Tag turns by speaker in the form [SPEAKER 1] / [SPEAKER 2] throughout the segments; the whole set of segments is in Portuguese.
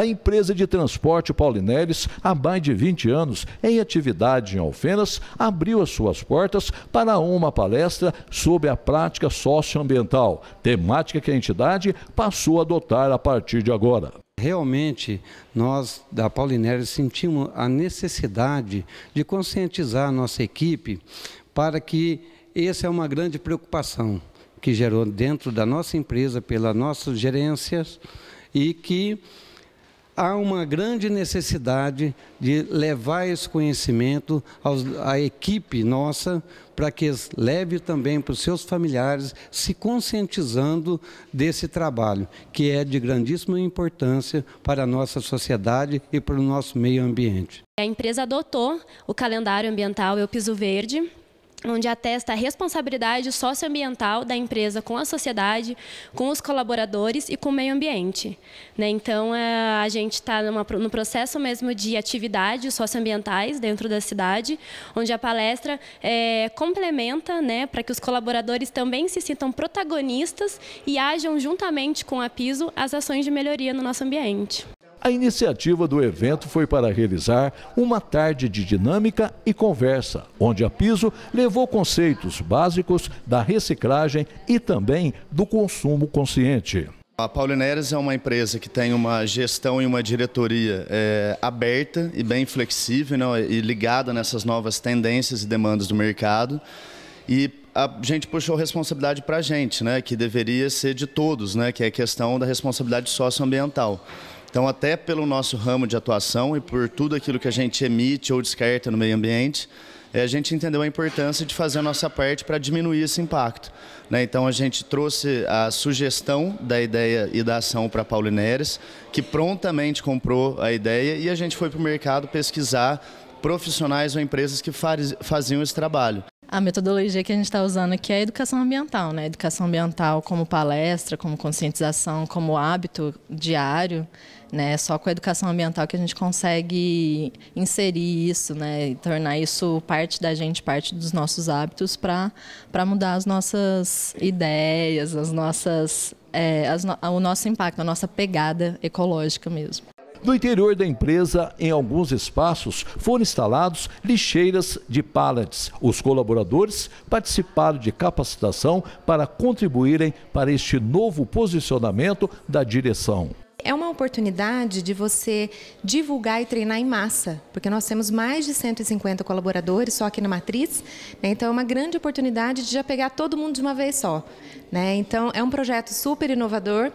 [SPEAKER 1] a empresa de transporte Paulineres, há mais de 20 anos em atividade em Alfenas, abriu as suas portas para uma palestra sobre a prática
[SPEAKER 2] socioambiental, temática que a entidade passou a adotar a partir de agora. Realmente, nós da Paulineres sentimos a necessidade de conscientizar a nossa equipe para que essa é uma grande preocupação que gerou dentro da nossa empresa, pelas nossas gerências, e que há uma grande necessidade de levar esse conhecimento aos, à equipe nossa, para que leve também para os seus familiares, se conscientizando desse trabalho, que é de grandíssima importância para a nossa sociedade e para o nosso meio ambiente.
[SPEAKER 3] A empresa adotou o calendário ambiental Eu Piso Verde, onde atesta a responsabilidade socioambiental da empresa com a sociedade, com os colaboradores e com o meio ambiente. Né? Então, é, a gente está no processo mesmo de atividades socioambientais dentro da cidade, onde a palestra é, complementa né, para que os colaboradores também se sintam protagonistas e ajam juntamente com a PISO as ações de melhoria no nosso ambiente.
[SPEAKER 1] A iniciativa do evento foi para realizar uma tarde de dinâmica e conversa, onde a Piso levou conceitos básicos da reciclagem e também do consumo consciente.
[SPEAKER 4] A Paulineres é uma empresa que tem uma gestão e uma diretoria é, aberta e bem flexível né, e ligada nessas novas tendências e demandas do mercado. E a gente puxou responsabilidade para a gente, né, que deveria ser de todos, né, que é a questão da responsabilidade socioambiental. Então, até pelo nosso ramo de atuação e por tudo aquilo que a gente emite ou descarta no meio ambiente, é, a gente entendeu a importância de fazer a nossa parte para diminuir esse impacto. Né? Então, a gente trouxe a sugestão da ideia e da ação para Paulo Neres, que prontamente comprou a ideia e a gente foi para o mercado pesquisar profissionais ou empresas que faziam esse trabalho.
[SPEAKER 3] A metodologia que a gente está usando aqui é a educação ambiental, né? Educação ambiental como palestra, como conscientização, como hábito diário, né? Só com a educação ambiental que a gente consegue inserir isso, né? E tornar isso parte da gente, parte dos nossos hábitos para mudar as nossas ideias, as nossas, é, as no... o nosso impacto, a nossa pegada ecológica mesmo.
[SPEAKER 1] No interior da empresa, em alguns espaços, foram instalados lixeiras de pallets. Os colaboradores participaram de capacitação para contribuírem para este novo posicionamento da direção
[SPEAKER 5] é uma oportunidade de você divulgar e treinar em massa, porque nós temos mais de 150 colaboradores só aqui na Matriz, né? então é uma grande oportunidade de já pegar todo mundo de uma vez só. Né? Então é um projeto super inovador,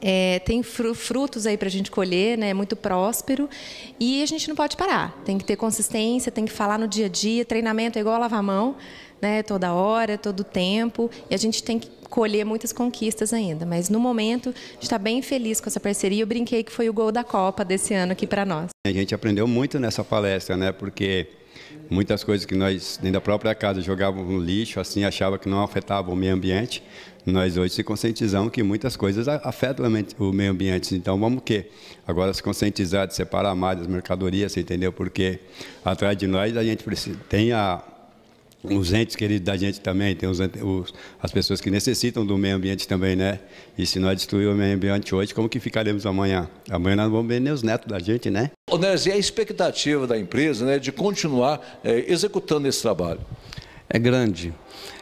[SPEAKER 5] é, tem frutos aí para a gente colher, né? É muito próspero. E a gente não pode parar. Tem que ter consistência, tem que falar no dia a dia. Treinamento é igual lavar a mão né, toda hora, todo tempo, e a gente tem que colher muitas conquistas ainda, mas no momento está bem feliz com essa parceria. Eu brinquei que foi o gol da Copa desse ano aqui para nós.
[SPEAKER 4] A gente aprendeu muito nessa palestra, né? Porque muitas coisas que nós dentro da própria casa jogávamos no lixo, assim achava que não afetava o meio ambiente, nós hoje se conscientizamos que muitas coisas afetam o meio ambiente. Então vamos que agora se conscientizar de separar mais as mercadorias, entendeu? Porque atrás de nós a gente precisa, tem a os entes queridos da gente também, tem os, os, as pessoas que necessitam do meio ambiente também, né? E se nós destruirmos o meio ambiente hoje, como que ficaremos amanhã? Amanhã nós vamos ver nem os netos da gente, né?
[SPEAKER 1] Ô, Nerzi, a expectativa da empresa né, de continuar é, executando esse trabalho?
[SPEAKER 2] É grande.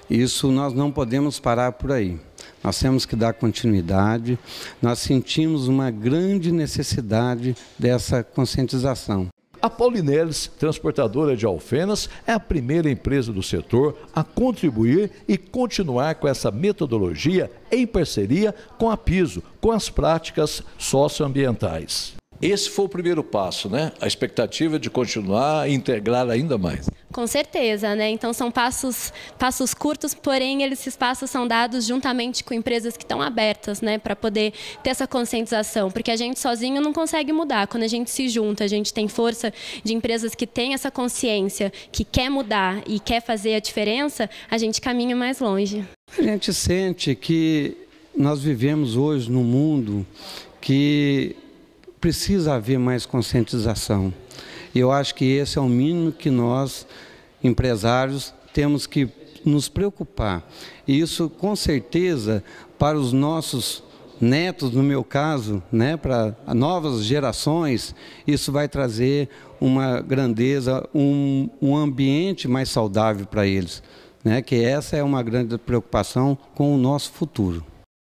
[SPEAKER 2] Isso nós não podemos parar por aí. Nós temos que dar continuidade. Nós sentimos uma grande necessidade dessa conscientização.
[SPEAKER 1] A Paulinelles, transportadora de alfenas, é a primeira empresa do setor a contribuir e continuar com essa metodologia em parceria com a PISO, com as práticas socioambientais. Esse foi o primeiro passo, né? A expectativa é de continuar e integrar ainda mais.
[SPEAKER 3] Com certeza, né? Então são passos, passos curtos, porém esses passos são dados juntamente com empresas que estão abertas, né, para poder ter essa conscientização, porque a gente sozinho não consegue mudar. Quando a gente se junta, a gente tem força de empresas que têm essa consciência, que quer mudar e quer fazer a diferença, a gente caminha mais longe.
[SPEAKER 2] A gente sente que nós vivemos hoje num mundo que precisa haver mais conscientização. E eu acho que esse é o mínimo que nós, empresários, temos que nos preocupar. E isso, com certeza, para os nossos netos, no meu caso, né, para novas gerações, isso vai trazer uma grandeza, um, um ambiente mais saudável para eles. Né, que essa é uma grande preocupação com o nosso futuro.